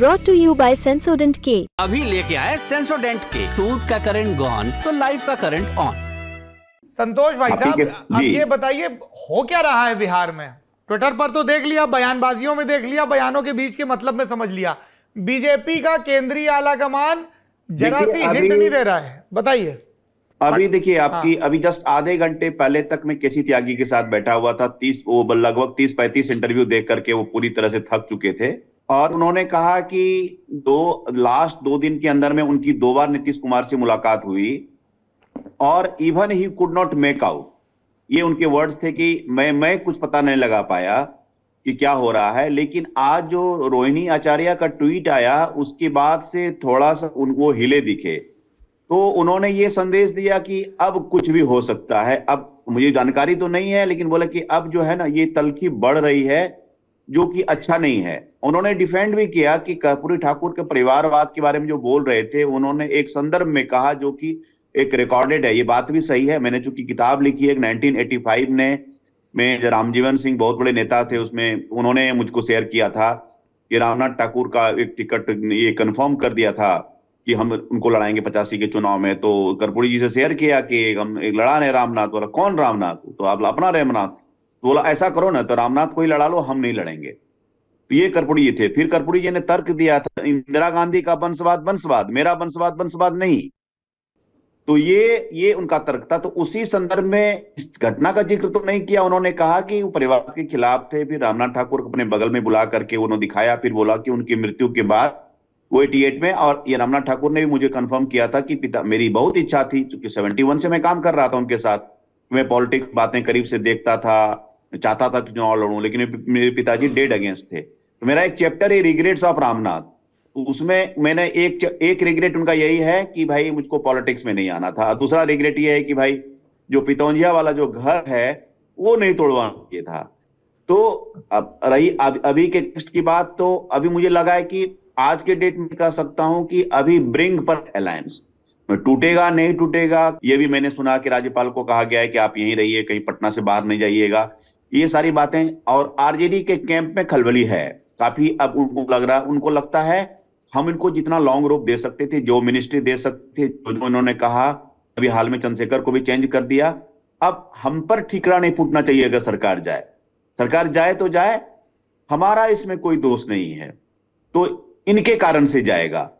Brought to you by Sensodyne के अभी लेके आए सेंसोडेंट के टूथ का करंट गॉन तो लाइफ का करंट ऑन संतोष भाई साहब आप ये बताइए हो क्या रहा है बिहार में ट्विटर पर तो देख लिया बयानबाजियों में देख लिया बयानों के बीच के मतलब में समझ लिया बीजेपी का केंद्रीय आला कमान जरा सी हिंट नहीं दे रहा है बताइए अभी देखिए हाँ। आपकी हाँ। अभी जस्ट आधे घंटे पहले तक मैं केसी त्यागी के साथ बैठा हुआ था तीस वो लगभग तीस पैंतीस इंटरव्यू देख करके वो पूरी तरह से थक चुके थे और उन्होंने कहा कि दो लास्ट दो दिन के अंदर में उनकी दो बार नीतीश कुमार से मुलाकात हुई और इवन ही कुड नॉट मेक आउट ये उनके वर्ड्स थे कि मैं मैं कुछ पता नहीं लगा पाया कि क्या हो रहा है लेकिन आज जो रोहिणी आचार्य का ट्वीट आया उसके बाद से थोड़ा सा उनको हिले दिखे तो उन्होंने ये संदेश दिया कि अब कुछ भी हो सकता है अब मुझे जानकारी तो नहीं है लेकिन बोला कि अब जो है ना ये तलखी बढ़ रही है जो कि अच्छा नहीं है उन्होंने डिफेंड भी किया कि कर्पूरी ठाकुर के परिवारवाद के बारे में जो बोल रहे थे उन्होंने एक संदर्भ में कहा जो कि एक रिकॉर्डेड है ये बात भी सही है मैंने चूंकि किताब लिखी है 1985 ने में रामजीवन सिंह बहुत बड़े नेता थे उसमें उन्होंने मुझको शेयर किया था ये रामनाथ ठाकुर का एक टिकट ये कंफर्म कर दिया था कि हम उनको लड़ाएंगे पचासी के चुनाव में तो कर्पूरी जी से शेयर किया कि हम एक लड़ा रहे रामनाथ वाला कौन रामनाथ तो आप अपना रामनाथ तो बोला ऐसा करो ना तो रामनाथ को ही लड़ा लो हम नहीं लड़ेंगे तो ये कर्पूरी जी थे फिर कर्पूरी जी ने तर्क दिया था इंदिरा गांधी का वंशवाद वंशवाद मेरा वंशवाद वंशवाद नहीं तो ये ये उनका तर्क था तो उसी संदर्भ में इस घटना का जिक्र तो नहीं किया उन्होंने कहा कि वो परिवार के खिलाफ थे फिर रामनाथ ठाकुर को अपने बगल में बुला करके उन्होंने दिखाया फिर बोला कि उनकी मृत्यु के बाद वो एटी एट में और ये रामनाथ ठाकुर ने भी मुझे कंफर्म किया था कि पिता मेरी बहुत इच्छा थी चूंकि सेवेंटी वन से मैं काम कर रहा था उनके साथ मैं पॉलिटिक्स बातें करीब से देखता था चाहता था कि चुनाव लड़ू लेकिन मेरे पिताजी डेड अगेंस्ट थे तो मेरा एक चैप्टर है रिग्रेट्स ऑफ रामनाथ उसमें मैंने एक एक रिग्रेट उनका यही है कि भाई मुझको पॉलिटिक्स में नहीं आना था दूसरा रिग्रेट ये है कि भाई जो पितौंजिया वाला जो घर है वो नहीं तोड़वा ये था तो अब रही अब अभी के की बात तो अभी मुझे लगा है कि आज के डेट में कह सकता हूं कि अभी ब्रिंग पर अलायंस टूटेगा नहीं टूटेगा ये भी मैंने सुना कि राज्यपाल को कहा गया है कि आप यहीं रहिए कहीं पटना से बाहर नहीं जाइएगा ये सारी बातें और आरजेडी के कैंप में खलबली है काफी अब उनको लग रहा उनको लगता है हम इनको जितना लॉन्ग रूप दे सकते थे जो मिनिस्ट्री दे सकते थे जो जो इन्होंने कहा अभी हाल में चंद्रशेखर को भी चेंज कर दिया अब हम पर ठीकरा नहीं फूटना चाहिए अगर सरकार जाए सरकार जाए तो जाए हमारा इसमें कोई दोष नहीं है तो इनके कारण से जाएगा